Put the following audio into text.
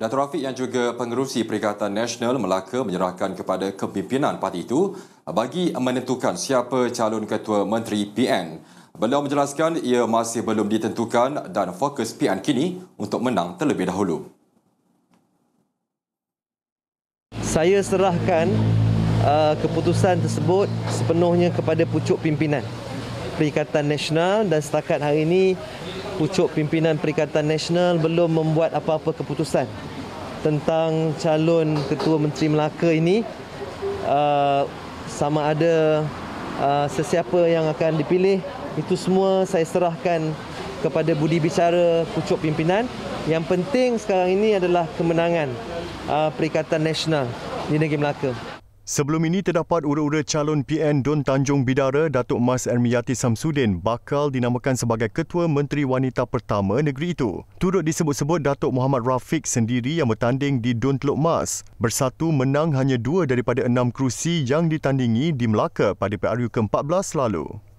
Dato' Rafiq yang juga pengerusi Perikatan Nasional Melaka menyerahkan kepada kepimpinan parti itu bagi menentukan siapa calon ketua menteri PN. Beliau menjelaskan ia masih belum ditentukan dan fokus PN kini untuk menang terlebih dahulu. Saya serahkan uh, keputusan tersebut sepenuhnya kepada pucuk pimpinan Perikatan Nasional dan setakat hari ini pucuk pimpinan Perikatan Nasional belum membuat apa-apa keputusan tentang calon ketua menteri Melaka ini uh, sama ada uh, sesiapa yang akan dipilih itu semua saya serahkan kepada budi bicara pucuk pimpinan yang penting sekarang ini adalah kemenangan uh, Perikatan Nasional di Negeri Melaka Sebelum ini terdapat ura-ura calon PN Don Tanjung Bidara Datuk Mas Ermiyati Samsudin bakal dinamakan sebagai Ketua Menteri Wanita Pertama negeri itu. Turut disebut-sebut Datuk Muhammad Rafiq sendiri yang bertanding di Don Teluk Mas bersatu menang hanya dua daripada enam kerusi yang ditandingi di Melaka pada PRU ke-14 lalu.